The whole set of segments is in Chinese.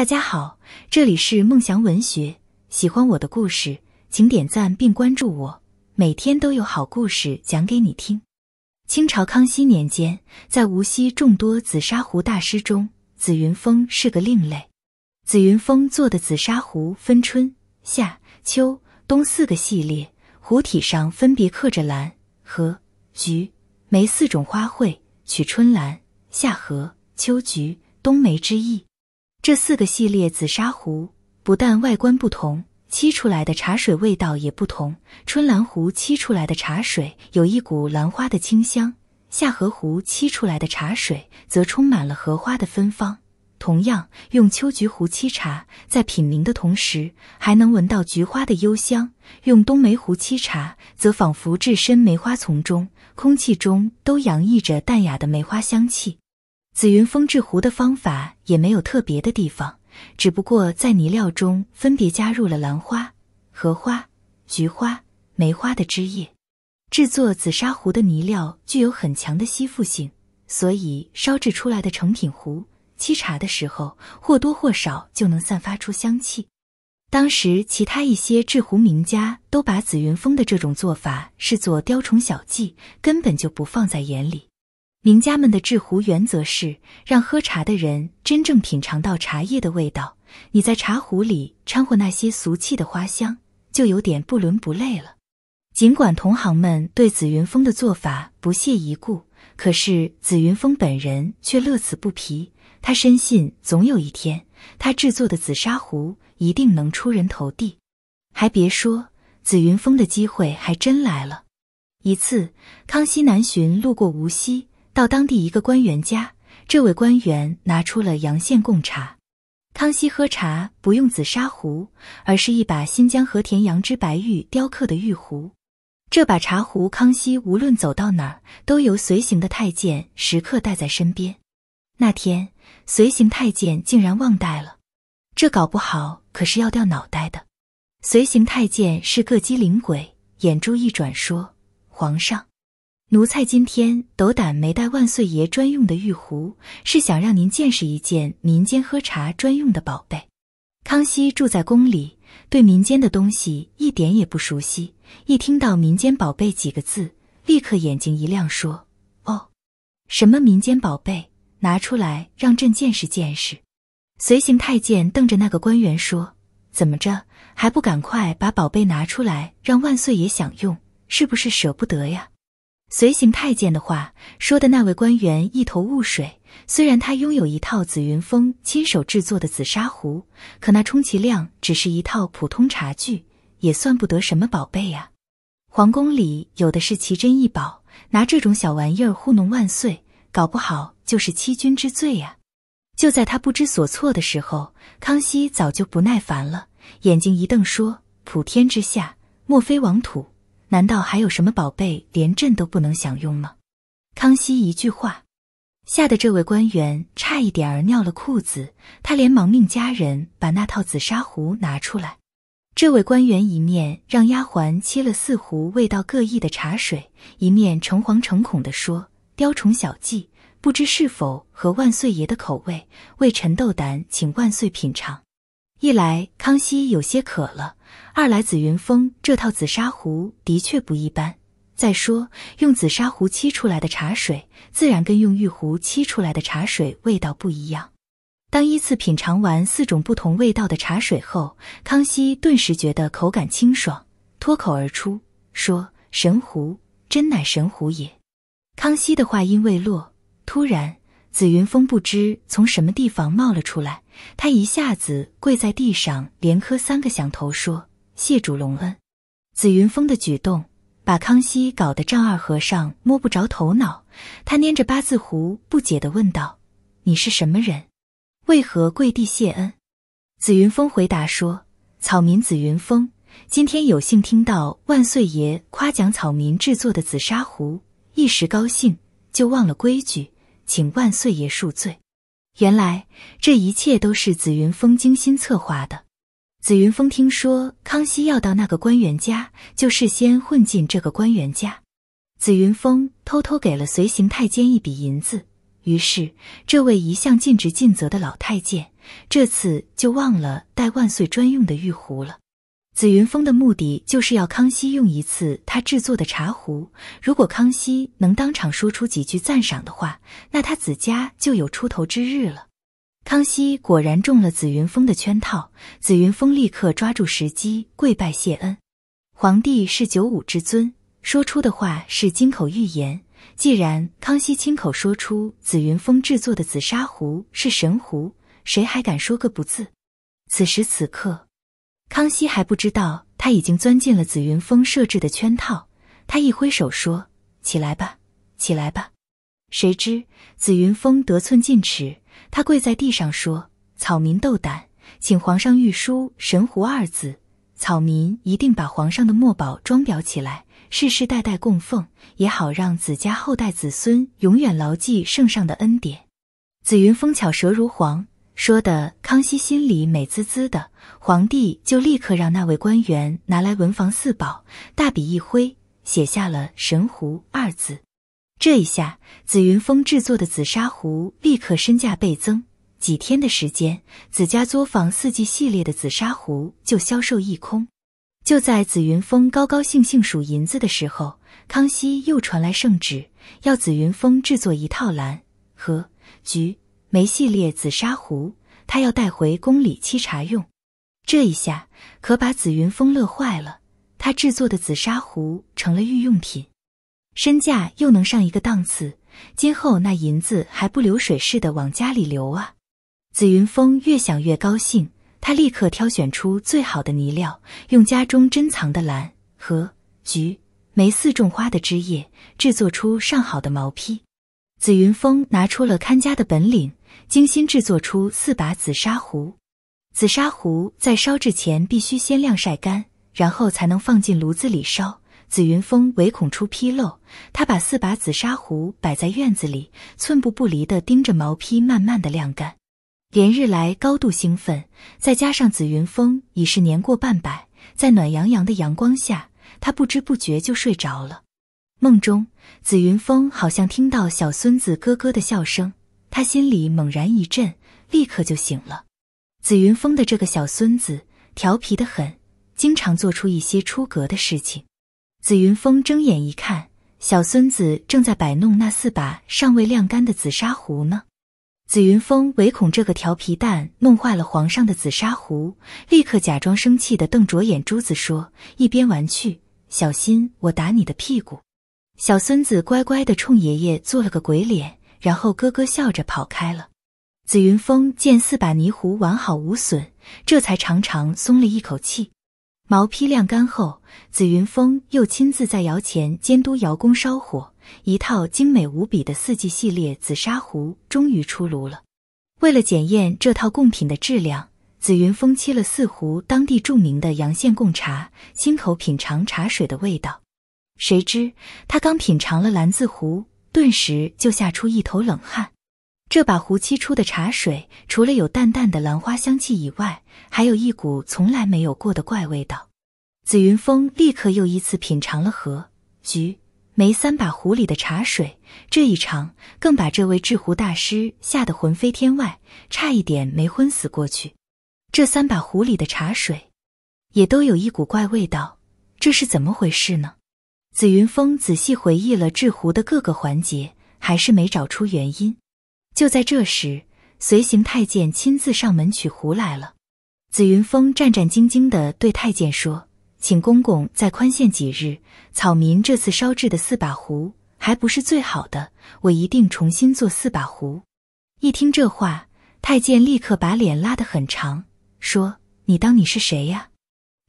大家好，这里是梦祥文学。喜欢我的故事，请点赞并关注我，每天都有好故事讲给你听。清朝康熙年间，在无锡众多紫砂壶大师中，紫云峰是个另类。紫云峰做的紫砂壶分春夏秋冬四个系列，壶体上分别刻着兰、荷、菊、梅四种花卉，取春兰、夏荷、秋菊、冬梅之意。这四个系列紫砂壶不但外观不同，沏出来的茶水味道也不同。春兰壶沏出来的茶水有一股兰花的清香，夏荷壶沏出来的茶水则充满了荷花的芬芳。同样，用秋菊壶沏茶，在品茗的同时还能闻到菊花的幽香；用冬梅壶沏茶，则仿佛置身梅花丛中，空气中都洋溢着淡雅的梅花香气。紫云峰制壶的方法也没有特别的地方，只不过在泥料中分别加入了兰花、荷花、菊花、梅花的枝叶。制作紫砂壶的泥料具有很强的吸附性，所以烧制出来的成品壶，沏茶的时候或多或少就能散发出香气。当时，其他一些制壶名家都把紫云峰的这种做法视作雕虫小技，根本就不放在眼里。名家们的制壶原则是让喝茶的人真正品尝到茶叶的味道。你在茶壶里掺和那些俗气的花香，就有点不伦不类了。尽管同行们对紫云峰的做法不屑一顾，可是紫云峰本人却乐此不疲。他深信总有一天，他制作的紫砂壶一定能出人头地。还别说，紫云峰的机会还真来了。一次，康熙南巡路过无锡。到当地一个官员家，这位官员拿出了洋县贡茶。康熙喝茶不用紫砂壶，而是一把新疆和田羊脂白玉雕刻的玉壶。这把茶壶，康熙无论走到哪儿，都由随行的太监时刻带在身边。那天，随行太监竟然忘带了，这搞不好可是要掉脑袋的。随行太监是个机灵鬼，眼珠一转，说：“皇上。”奴才今天斗胆没带万岁爷专用的玉壶，是想让您见识一件民间喝茶专用的宝贝。康熙住在宫里，对民间的东西一点也不熟悉。一听到“民间宝贝”几个字，立刻眼睛一亮，说：“哦，什么民间宝贝？拿出来让朕见识见识。”随行太监瞪着那个官员说：“怎么着？还不赶快把宝贝拿出来让万岁爷享用？是不是舍不得呀？”随行太监的话说的那位官员一头雾水。虽然他拥有一套紫云峰亲手制作的紫砂壶，可那充其量只是一套普通茶具，也算不得什么宝贝呀。皇宫里有的是奇珍异宝，拿这种小玩意儿糊弄万岁，搞不好就是欺君之罪呀。就在他不知所措的时候，康熙早就不耐烦了，眼睛一瞪说：“普天之下，莫非王土。”难道还有什么宝贝连朕都不能享用吗？康熙一句话，吓得这位官员差一点儿尿了裤子。他连忙命家人把那套紫砂壶拿出来。这位官员一面让丫鬟沏了四壶味道各异的茶水，一面诚惶诚恐地说：“雕虫小技，不知是否合万岁爷的口味，为臣斗胆请万岁品尝。”一来，康熙有些渴了。二来，紫云峰这套紫砂壶的确不一般。再说，用紫砂壶沏出来的茶水，自然跟用玉壶沏出来的茶水味道不一样。当依次品尝完四种不同味道的茶水后，康熙顿时觉得口感清爽，脱口而出说：“神壶，真乃神壶也！”康熙的话音未落，突然。紫云峰不知从什么地方冒了出来，他一下子跪在地上，连磕三个响头，说：“谢主隆恩。”紫云峰的举动把康熙搞得丈二和尚摸不着头脑。他捏着八字胡，不解地问道：“你是什么人？为何跪地谢恩？”紫云峰回答说：“草民紫云峰，今天有幸听到万岁爷夸奖草民制作的紫砂壶，一时高兴就忘了规矩。”请万岁爷恕罪。原来这一切都是紫云峰精心策划的。紫云峰听说康熙要到那个官员家，就事先混进这个官员家。紫云峰偷偷给了随行太监一笔银子，于是这位一向尽职尽责的老太监这次就忘了带万岁专用的玉壶了。紫云峰的目的就是要康熙用一次他制作的茶壶，如果康熙能当场说出几句赞赏的话，那他紫家就有出头之日了。康熙果然中了紫云峰的圈套，紫云峰立刻抓住时机跪拜谢恩。皇帝是九五之尊，说出的话是金口玉言。既然康熙亲口说出紫云峰制作的紫砂壶是神壶，谁还敢说个不字？此时此刻。康熙还不知道他已经钻进了紫云峰设置的圈套，他一挥手说：“起来吧，起来吧。”谁知紫云峰得寸进尺，他跪在地上说：“草民斗胆，请皇上御书‘神湖’二字，草民一定把皇上的墨宝装裱起来，世世代代供奉，也好让子家后代子孙永远牢记圣上的恩典。”紫云峰巧舌如簧。说的康熙心里美滋滋的，皇帝就立刻让那位官员拿来文房四宝，大笔一挥，写下了“神壶”二字。这一下，紫云峰制作的紫砂壶立刻身价倍增。几天的时间，紫家作坊四季系列的紫砂壶就销售一空。就在紫云峰高高兴兴数银子的时候，康熙又传来圣旨，要紫云峰制作一套蓝和菊。梅系列紫砂壶，他要带回宫里沏茶用。这一下可把紫云峰乐坏了，他制作的紫砂壶成了御用品，身价又能上一个档次，今后那银子还不流水似的往家里流啊！紫云峰越想越高兴，他立刻挑选出最好的泥料，用家中珍藏的蓝、和、菊、梅四种花的枝叶，制作出上好的毛坯。紫云峰拿出了看家的本领，精心制作出四把紫砂壶。紫砂壶在烧制前必须先晾晒干，然后才能放进炉子里烧。紫云峰唯恐出纰漏，他把四把紫砂壶摆在院子里，寸步不离地盯着毛坯，慢慢地晾干。连日来高度兴奋，再加上紫云峰已是年过半百，在暖洋洋的阳光下，他不知不觉就睡着了。梦中，紫云峰好像听到小孙子咯咯的笑声，他心里猛然一震，立刻就醒了。紫云峰的这个小孙子调皮的很，经常做出一些出格的事情。紫云峰睁眼一看，小孙子正在摆弄那四把尚未晾干的紫砂壶呢。紫云峰唯恐这个调皮蛋弄坏了皇上的紫砂壶，立刻假装生气的瞪着眼珠子说：“一边玩去，小心我打你的屁股。”小孙子乖乖的冲爷爷做了个鬼脸，然后咯咯笑着跑开了。紫云峰见四把泥壶完好无损，这才长长松了一口气。毛坯晾干后，紫云峰又亲自在窑前监督窑工烧火，一套精美无比的四季系列紫砂壶终于出炉了。为了检验这套贡品的质量，紫云峰沏了四壶当地著名的阳羡贡茶，亲口品尝茶水的味道。谁知他刚品尝了兰字壶，顿时就吓出一头冷汗。这把壶沏出的茶水，除了有淡淡的兰花香气以外，还有一股从来没有过的怪味道。紫云峰立刻又一次品尝了荷、菊、梅三把壶里的茶水，这一尝更把这位制壶大师吓得魂飞天外，差一点没昏死过去。这三把壶里的茶水，也都有一股怪味道，这是怎么回事呢？紫云峰仔细回忆了制壶的各个环节，还是没找出原因。就在这时，随行太监亲自上门取壶来了。紫云峰战战兢兢地对太监说：“请公公再宽限几日，草民这次烧制的四把壶还不是最好的，我一定重新做四把壶。”一听这话，太监立刻把脸拉得很长，说：“你当你是谁呀？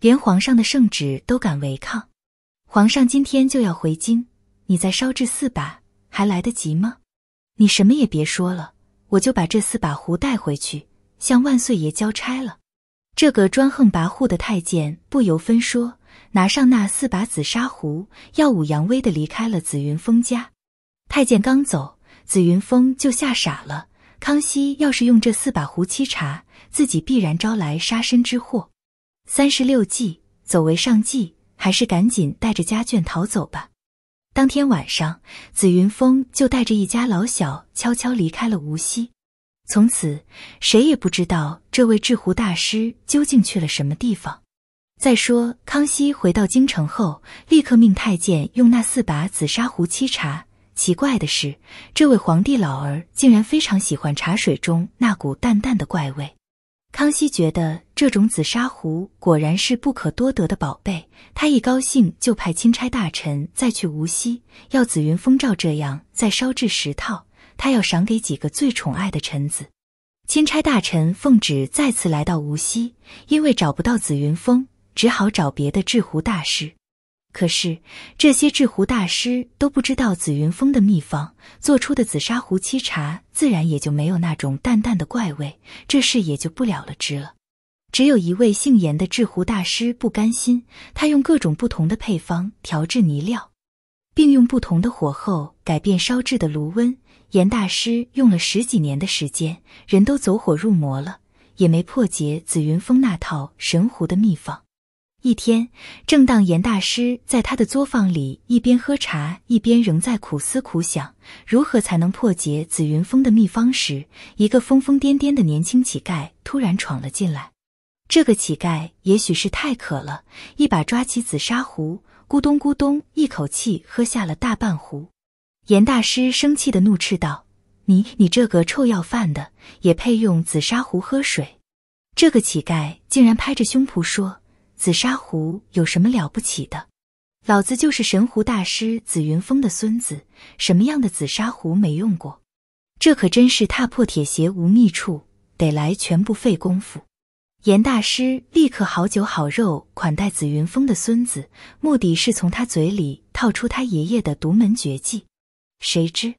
连皇上的圣旨都敢违抗！”皇上今天就要回京，你再烧制四把还来得及吗？你什么也别说了，我就把这四把壶带回去，向万岁爷交差了。这个专横跋扈的太监不由分说，拿上那四把紫砂壶，耀武扬威的离开了紫云峰家。太监刚走，紫云峰就吓傻了。康熙要是用这四把壶沏茶，自己必然招来杀身之祸。三十六计，走为上计。还是赶紧带着家眷逃走吧。当天晚上，紫云峰就带着一家老小悄悄离开了无锡。从此，谁也不知道这位制壶大师究竟去了什么地方。再说，康熙回到京城后，立刻命太监用那四把紫砂壶沏茶。奇怪的是，这位皇帝老儿竟然非常喜欢茶水中那股淡淡的怪味。康熙觉得。这种紫砂壶果然是不可多得的宝贝。他一高兴就派钦差大臣再去无锡，要紫云峰照这样再烧制十套，他要赏给几个最宠爱的臣子。钦差大臣奉旨再次来到无锡，因为找不到紫云峰，只好找别的制壶大师。可是这些制壶大师都不知道紫云峰的秘方，做出的紫砂壶沏茶自然也就没有那种淡淡的怪味，这事也就不了了之了。只有一位姓严的制壶大师不甘心，他用各种不同的配方调制泥料，并用不同的火候改变烧制的炉温。严大师用了十几年的时间，人都走火入魔了，也没破解紫云峰那套神壶的秘方。一天，正当严大师在他的作坊里一边喝茶，一边仍在苦思苦想如何才能破解紫云峰的秘方时，一个疯疯癫癫的年轻乞丐突然闯了进来。这个乞丐也许是太渴了，一把抓起紫砂壶，咕咚咕咚一口气喝下了大半壶。严大师生气的怒斥道：“你你这个臭要饭的，也配用紫砂壶喝水？”这个乞丐竟然拍着胸脯说：“紫砂壶有什么了不起的？老子就是神壶大师紫云峰的孙子，什么样的紫砂壶没用过？这可真是踏破铁鞋无觅处，得来全不费功夫。”严大师立刻好酒好肉款待紫云峰的孙子，目的是从他嘴里套出他爷爷的独门绝技。谁知，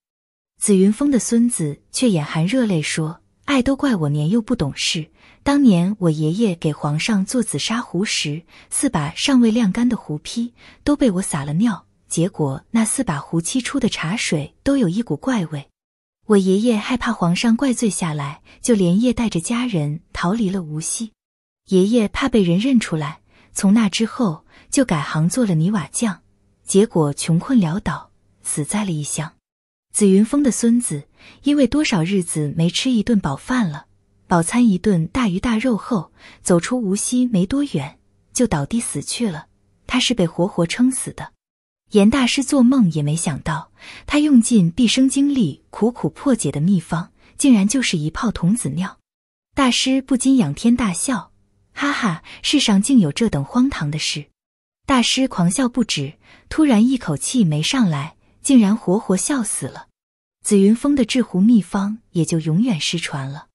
紫云峰的孙子却眼含热泪说：“爱都怪我年幼不懂事，当年我爷爷给皇上做紫砂壶时，四把尚未晾干的壶坯都被我撒了尿，结果那四把壶沏出的茶水都有一股怪味。”我爷爷害怕皇上怪罪下来，就连夜带着家人逃离了无锡。爷爷怕被人认出来，从那之后就改行做了泥瓦匠，结果穷困潦倒，死在了异乡。紫云峰的孙子因为多少日子没吃一顿饱饭了，饱餐一顿大鱼大肉后，走出无锡没多远就倒地死去了，他是被活活撑死的。严大师做梦也没想到，他用尽毕生精力苦苦破解的秘方，竟然就是一泡童子尿。大师不禁仰天大笑，哈哈，世上竟有这等荒唐的事！大师狂笑不止，突然一口气没上来，竟然活活笑死了。紫云峰的制壶秘方也就永远失传了。